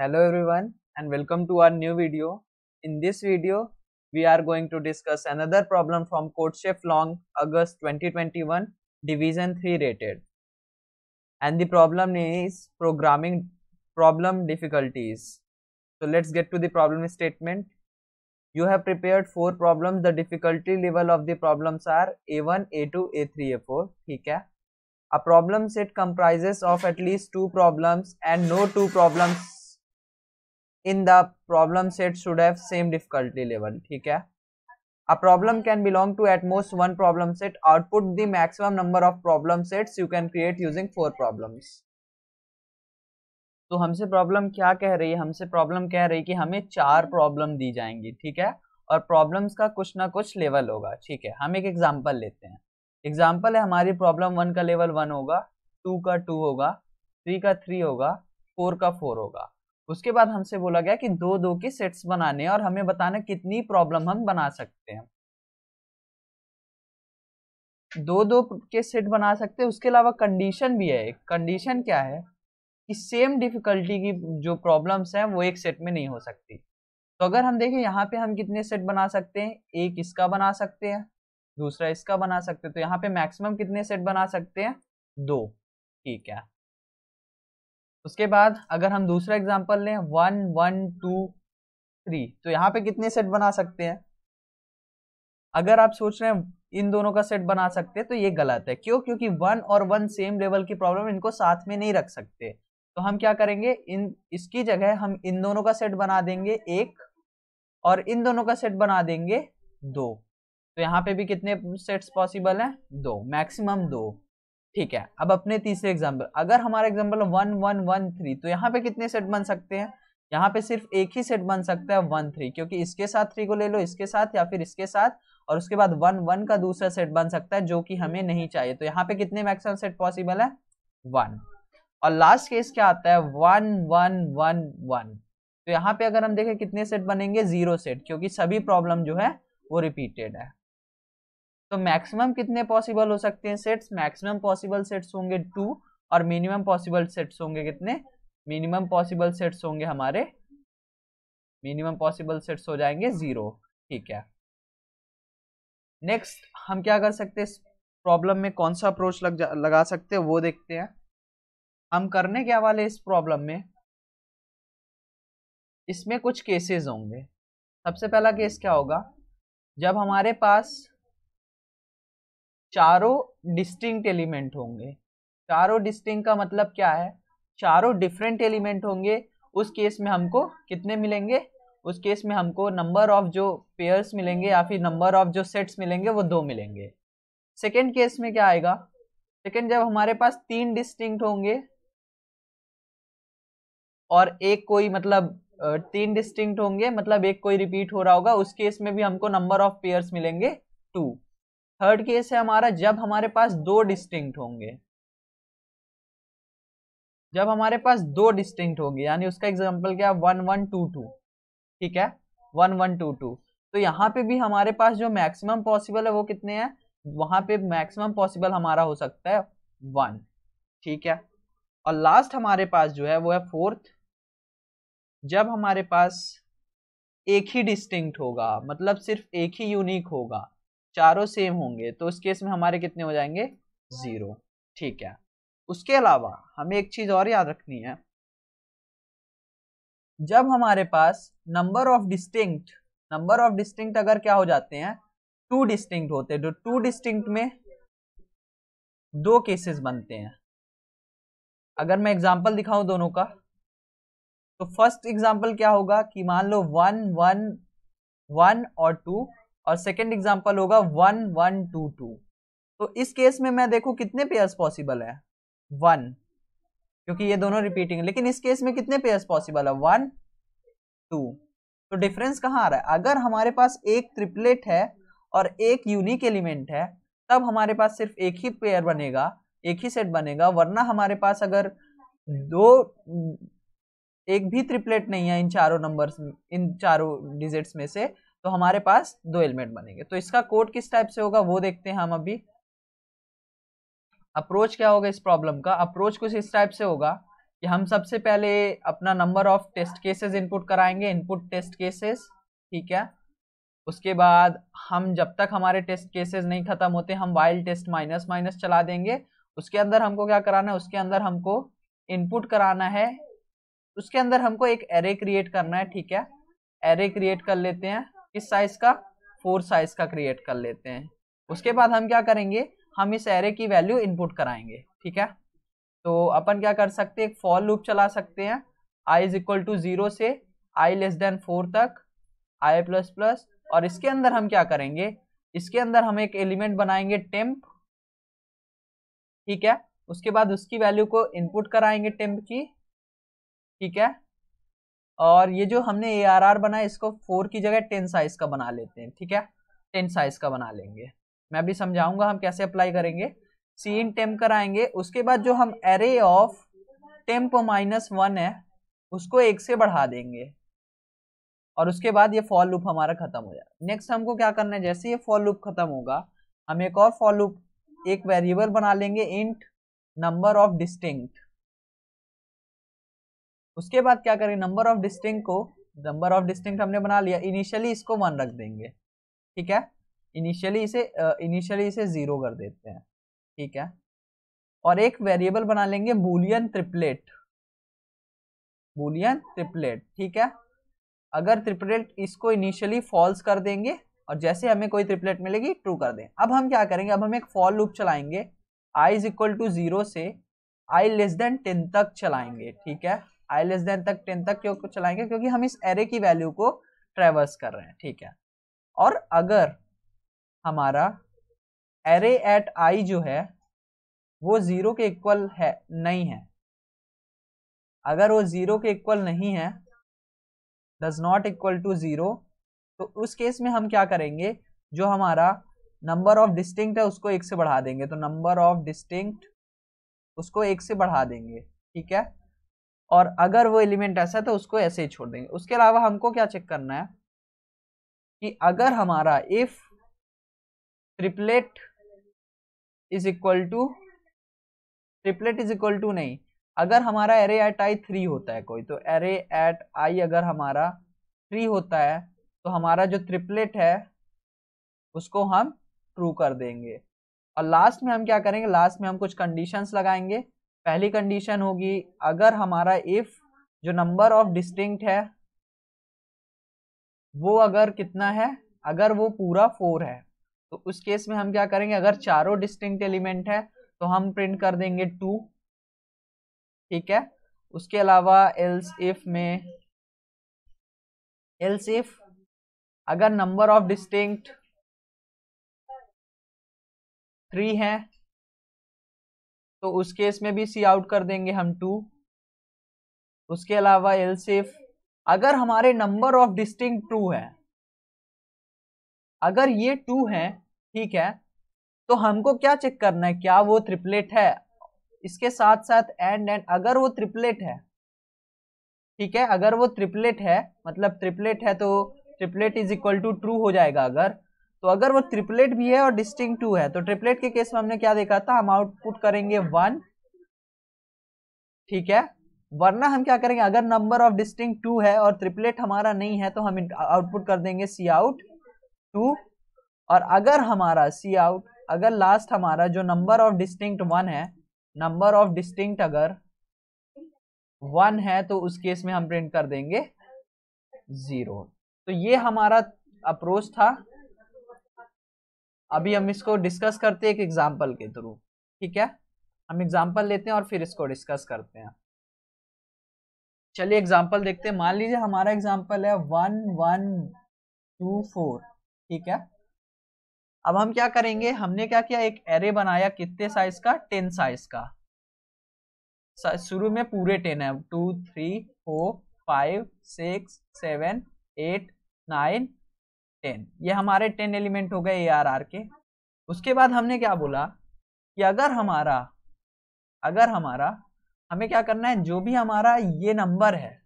Hello everyone and welcome to our new video. In this video, we are going to discuss another problem from CodeChef Long August 2021 Division 3 rated. And the problem is programming problem difficulties. So let's get to the problem statement. You have prepared four problems. The difficulty level of the problems are A1, A2, A3, A4. Okay. A problem set comprises of at least two problems and no two problems in the problem set should have same difficulty level ठीक है a problem can belong to at most one problem set output the maximum number of problem sets you can create using four problems तो हमसे problem क्या कह रही है हमसे problem कह रही है कि हमें चार प्रॉब्लम दी जाएंगी ठीक है और प्रॉब्लम्स का कुछ ना कुछ लेवल होगा ठीक है हम एक एग्जांपल लेते हैं एग्जांपल है हमारी प्रॉब्लम वन का लेवल वन होगा टू का टू होगा थ्री का थ्री होगा फोर का फोर होगा उसके बाद हमसे बोला गया कि दो दो के सेट्स बनाने और हमें बताना कितनी प्रॉब्लम हम बना सकते हैं दो दो के सेट बना सकते हैं उसके अलावा कंडीशन भी है कंडीशन क्या है कि सेम डिफिकल्टी की जो प्रॉब्लम्स हैं वो एक सेट में नहीं हो सकती तो अगर हम देखें यहाँ पे हम कितने सेट बना सकते हैं एक इसका बना सकते हैं दूसरा इसका बना सकते हैं तो यहाँ पे मैक्सिमम कितने सेट बना सकते हैं दो ठीक है उसके बाद अगर हम दूसरा एग्जाम्पल लें वन वन टू थ्री तो यहाँ पे कितने सेट बना सकते हैं अगर आप सोच रहे हैं इन दोनों का सेट बना सकते हैं तो ये गलत है क्यों क्योंकि वन और वन सेम लेवल की प्रॉब्लम इनको साथ में नहीं रख सकते तो हम क्या करेंगे इन इसकी जगह हम इन दोनों का सेट बना देंगे एक और इन दोनों का सेट बना देंगे दो तो यहाँ पे भी कितने सेट्स पॉसिबल हैं दो मैक्सिमम दो ठीक है अब अपने तीसरे एग्जाम्पल अगर हमारा example one one one three तो यहाँ पे कितने सेट बन सकते हैं यहाँ पे सिर्फ एक ही सेट बन सकता है वन थ्री क्योंकि इसके साथ थ्री को ले लो इसके साथ या फिर इसके साथ और उसके बाद वन वन का दूसरा सेट बन सकता है जो कि हमें नहीं चाहिए तो यहाँ पे कितने मैक्सिमम सेट पॉसिबल है वन और लास्ट केस क्या आता है वन वन वन वन तो यहाँ पे अगर हम देखें कितने सेट बनेंगे जीरो सेट क्योंकि सभी प्रॉब्लम जो है वो रिपीटेड है तो मैक्सिमम कितने पॉसिबल हो सकते हैं सेट्स मैक्सिमम पॉसिबल सेट्स होंगे टू और मिनिमम पॉसिबल सेट्स होंगे कितने मिनिमम पॉसिबल सेट्स होंगे हमारे मिनिमम पॉसिबल सेट्स हो जाएंगे जीरो ठीक है नेक्स्ट हम क्या कर सकते हैं प्रॉब्लम में कौन सा अप्रोच लग लगा सकते हैं वो देखते हैं हम करने क्या वाले इस प्रॉब्लम में इसमें कुछ केसेस होंगे सबसे पहला केस क्या होगा जब हमारे पास चारों डिस्टिंक्ट एलिमेंट होंगे चारों डिस्टिंक्ट का मतलब क्या है चारों डिफरेंट एलिमेंट होंगे उस केस में हमको कितने मिलेंगे उस केस में हमको नंबर ऑफ जो पेयर्स मिलेंगे या फिर नंबर ऑफ जो सेट्स मिलेंगे वो दो मिलेंगे सेकेंड केस में क्या आएगा सेकेंड जब हमारे पास तीन डिस्टिंक्ट होंगे और एक कोई मतलब तीन डिस्टिंक्ट होंगे मतलब एक कोई रिपीट हो रहा होगा उस केस में भी हमको नंबर ऑफ पेयर्स मिलेंगे टू थर्ड केस है हमारा जब हमारे पास दो डिस्टिंक्ट होंगे जब हमारे पास दो डिस्टिंक्ट होंगे यानी उसका एग्जाम्पल क्या वन वन टू टू ठीक है वन वन टू टू तो यहाँ पे भी हमारे पास जो मैक्सिमम पॉसिबल है वो कितने हैं वहां पे मैक्सिमम पॉसिबल हमारा हो सकता है वन ठीक है और लास्ट हमारे पास जो है वो है फोर्थ जब हमारे पास एक ही डिस्टिंक्ट होगा मतलब सिर्फ एक ही यूनिक होगा चारों सेम होंगे तो उस केस में हमारे कितने हो जाएंगे जीरो ठीक है उसके अलावा हमें एक चीज और याद रखनी है जब हमारे पास number of distinct number of distinct अगर क्या हो जाते हैं टू डिस्टिंक्ट होते हैं तो टू डिस्टिंक्ट में दो केसेस बनते हैं अगर मैं एग्जांपल दिखाऊं दोनों का तो फर्स्ट एग्जांपल क्या होगा कि मान लो वन वन वन और टू और सेकेंड एग्जाम्पल होगा वन वन टू टू तो इस केस में मैं देखू कितने पेयर्स पॉसिबल है वन क्योंकि ये दोनों रिपीटिंग लेकिन इस केस में कितने पेयर्स पॉसिबल है वन टू तो डिफरेंस कहाँ आ रहा है अगर हमारे पास एक ट्रिपलेट है और एक यूनिक एलिमेंट है तब हमारे पास सिर्फ एक ही पेयर बनेगा एक ही सेट बनेगा वरना हमारे पास अगर दो एक भी ट्रिपलेट नहीं है इन चारों नंबर्स इन चारों डिजिट्स में से तो हमारे पास दो एलिमेंट बनेंगे तो इसका कोड किस टाइप से होगा वो देखते हैं हम अभी अप्रोच क्या होगा इस प्रॉब्लम का अप्रोच कुछ इस टाइप से होगा कि हम सबसे पहले अपना number of test cases input कराएंगे इनपुट टेस्ट केसेस ठीक है उसके बाद हम जब तक हमारे टेस्ट केसेस नहीं खत्म होते हम वाइल्ड टेस्ट माइनस माइनस चला देंगे उसके अंदर हमको क्या कराना है उसके अंदर हमको इनपुट कराना है उसके अंदर हमको एक एरे क्रिएट करना है ठीक है एरे क्रिएट कर लेते हैं किस साइज का फोर साइज का क्रिएट कर लेते हैं उसके बाद हम क्या करेंगे हम इस एरे की वैल्यू इनपुट कराएंगे ठीक है तो अपन क्या कर सकते हैं एक फॉर लूप चला सकते हैं i is equal to zero से आई लेस देन फोर तक आई प्लस प्लस और इसके अंदर हम क्या करेंगे इसके अंदर हम एक एलिमेंट बनाएंगे टेम्प ठीक है उसके बाद उसकी वैल्यू को इनपुट कराएंगे टेम्प की ठीक है और ये जो हमने ए आर आर बनाया इसको फोर की जगह टेन साइज का बना लेते हैं ठीक है टेन साइज का बना लेंगे मैं अभी समझाऊंगा हम कैसे अप्लाई करेंगे सी इन टेम्प कराएंगे उसके बाद जो हम array of temp minus one है उसको एक से बढ़ा देंगे और उसके बाद ये फॉल लूप हमारा खत्म हो जाएगा नेक्स्ट हमको क्या करना है जैसे ये फॉल लूप खत्म होगा हम एक और फॉल लूप एक वेरिएबल बना लेंगे इंट नंबर ऑफ डिस्टिंक्ट उसके बाद क्या करेंगे नंबर ऑफ डिस्टिंग को नंबर ऑफ डिस्टिंग हमने बना लिया इनिशियली इसको वन रख देंगे ठीक है इनिशियली इसे इनिशियली इसे ज़ीरो कर देते हैं ठीक है और एक वेरिएबल बना लेंगे बुलियन ट्रिपलेट बुलियन ट्रिपलेट ठीक है अगर ट्रिपलेट इसको इनिशियली फॉल्स कर देंगे और जैसे हमें कोई ट्रिपलेट मिलेगी ट्रू कर दें अब हम क्या करेंगे अब हम एक फॉल लूप चलाएंगे i is equal to zero से आई लेस देन टेन तक चलाएंगे ठीक है आई लेस देन तक टेन तक क्यों चलाएंगे क्योंकि हम इस एरे की वैल्यू को ट्रेवर्स कर रहे हैं ठीक है और अगर हमारा एरे एट आई जो है वो जीरो के इक्वल है नहीं है अगर वो जीरो के इक्वल नहीं है does not equal to zero तो उस केस में हम क्या करेंगे जो हमारा नंबर ऑफ डिस्टिंक्ट है उसको एक से बढ़ा देंगे तो नंबर ऑफ डिस्टिंक्ट उसको एक से बढ़ा देंगे ठीक है और अगर वो एलिमेंट ऐसा है तो उसको ऐसे ही छोड़ देंगे उसके अलावा हमको क्या चेक करना है कि अगर हमारा if triplet is equal to triplet is equal to नहीं अगर हमारा एरे एट आई थ्री होता है कोई तो एरे एट आई अगर हमारा थ्री होता है तो हमारा जो ट्रिपलेट है उसको हम ट्रू कर देंगे और लास्ट में हम क्या करेंगे लास्ट में हम कुछ कंडीशंस लगाएंगे पहली कंडीशन होगी अगर हमारा इफ जो नंबर ऑफ डिस्टिंक्ट है वो अगर कितना है अगर वो पूरा फोर है तो उस केस में हम क्या करेंगे अगर चारों डिस्टिंक्ट एलिमेंट है तो हम प्रिंट कर देंगे टू ठीक है उसके अलावा एल्स इफ में एल्स इफ अगर नंबर ऑफ डिस्टिंक्ट थ्री है तो उस केस में भी सी आउट कर देंगे हम टू उसके अलावा सेफ अगर हमारे नंबर ऑफ डिस्टिंग टू है अगर ये टू है ठीक है तो हमको क्या चेक करना है क्या वो ट्रिपलेट है इसके साथ साथ एंड एंड अगर वो ट्रिपलेट है ठीक है अगर वो ट्रिपलेट है मतलब ट्रिपलेट है तो triplet is equal to true हो जाएगा अगर तो अगर वो ट्रिपलेट भी है और डिस्टिंग टू है तो ट्रिपलेट के केस में हमने क्या देखा था हम आउटपुट करेंगे वन ठीक है वरना हम क्या करेंगे अगर नंबर ऑफ डिस्टिंग टू है और ट्रिपलेट हमारा नहीं है तो हम आउटपुट कर देंगे सी आउट टू और अगर हमारा सी आउट अगर लास्ट हमारा जो नंबर ऑफ डिस्टिंक्ट वन है नंबर ऑफ डिस्टिंक्ट अगर वन है तो उस केस में हम प्रिंट कर देंगे जीरो तो ये हमारा अप्रोच था अभी हम इसको डिस्कस करते हैं एक एग्जाम्पल के थ्रू ठीक है हम एग्जाम्पल लेते हैं और फिर इसको डिस्कस करते हैं चलिए एग्जाम्पल देखते हैं मान लीजिए हमारा एग्जाम्पल है वन वन टू फोर ठीक है अब हम क्या करेंगे हमने क्या किया एक एरे बनाया कितने साइज का टेन साइज का शुरू में पूरे टेन है two three four five six seven eight nine ten ये हमारे टेन एलिमेंट हो गए ए आर आर के उसके बाद हमने क्या बोला कि अगर हमारा अगर हमारा हमें क्या करना है जो भी हमारा ये नंबर है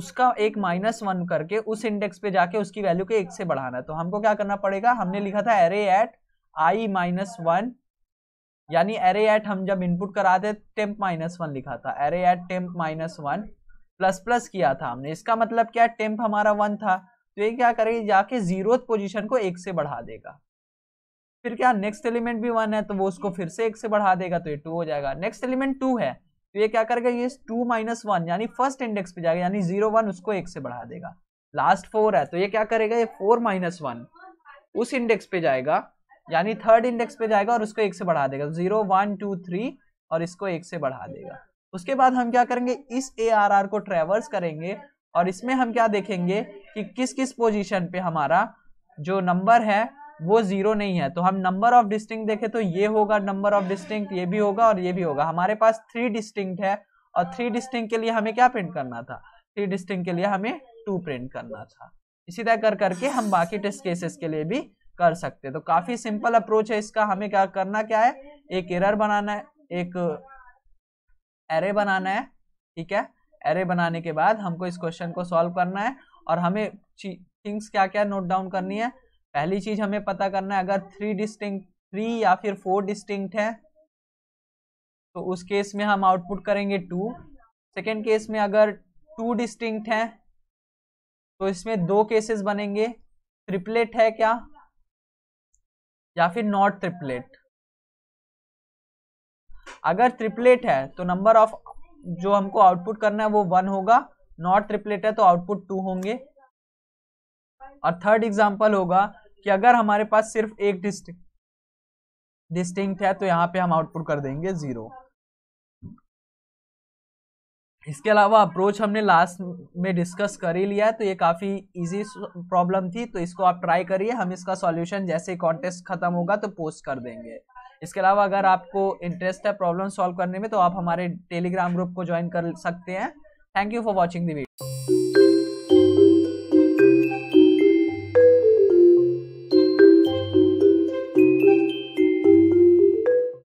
उसका एक माइनस वन करके उस इंडेक्स पे जाके उसकी वैल्यू को एक से बढ़ाना है तो हमको क्या करना पड़ेगा हमने लिखा था array at i minus one यानी एरे एट हम जब इनपुट कराते टेम्प माइनस वन लिखा था array at temp minus one plus plus किया था हमने इसका मतलब क्या टेम्प हमारा वन था तो ये क्या करेगी जाके जीरो पोजिशन को एक से बढ़ा देगा फिर क्या नेक्स्ट एलिमेंट भी वन है तो वो उसको फिर से एक से बढ़ा देगा तो ये टू हो जाएगा नेक्स्ट एलिमेंट टू है तो ये क्या करेगा ये टू माइनस वन यानी फर्स्ट इंडेक्स पे जाएगा यानी जीरो वन उसको एक से बढ़ा देगा लास्ट फोर है तो ये क्या करेगा ये फोर माइनस वन उस इंडेक्स पे जाएगा यानी थर्ड इंडेक्स पे जाएगा और उसको एक से बढ़ा देगा जीरो वन टू थ्री और इसको एक से बढ़ा देगा उसके बाद हम क्या करेंगे इस ए आर आर को ट्रेवर्स करेंगे और इसमें हम क्या देखेंगे कि किस किस पोजीशन पे हमारा जो नंबर है वो जीरो नहीं है तो हम नंबर ऑफ डिस्टिंक्ट देखें तो ये होगा नंबर ऑफ डिस्टिंक्ट ये भी होगा और ये भी होगा हमारे पास थ्री डिस्टिंक्ट है और थ्री डिस्टिंक्ट के लिए हमें क्या प्रिंट करना था थ्री डिस्टिंक्ट के लिए हमें टू प्रिंट करना था इसी तरह कर करके हम बाकी टेस्ट केसेस के लिए भी कर सकते तो काफी सिंपल अप्रोच है इसका हमें क्या करना क्या है एक एरर बनाना है एक एरे बनाना है ठीक है एरे बनाने के बाद हमको इस क्वेश्चन को सॉल्व करना है और हमें थिंग्स क्या क्या नोट डाउन करनी है पहली चीज हमें पता करना है अगर थ्री डिस्टिंग थ्री या फिर फोर डिस्टिंग है तो उस केस में हम आउटपुट करेंगे टू सेकेंड केस में अगर टू डिस्टिंग है तो इसमें दो केसेस बनेंगे ट्रिपलेट है क्या या फिर नॉट ट्रिपलेट अगर ट्रिपलेट है तो नंबर ऑफ जो हमको आउटपुट करना है वो वन होगा नॉट ट्रिपलेट है तो आउटपुट टू होंगे और थर्ड एग्जाम्पल होगा कि अगर हमारे पास सिर्फ एक डिस्टिंग डिस्टिंक्ट है तो यहाँ पे हम आउटपुट कर देंगे जीरो इसके अलावा अप्रोच हमने लास्ट में डिस्कस कर ही लिया है तो ये काफ़ी इजी प्रॉब्लम थी तो इसको आप ट्राई करिए हम इसका सॉल्यूशन जैसे कॉन्टेस्ट खत्म होगा तो पोस्ट कर देंगे इसके अलावा अगर आपको इंटरेस्ट है प्रॉब्लम सॉल्व करने में तो आप हमारे टेलीग्राम ग्रुप को ज्वाइन कर सकते हैं thank you for watching the video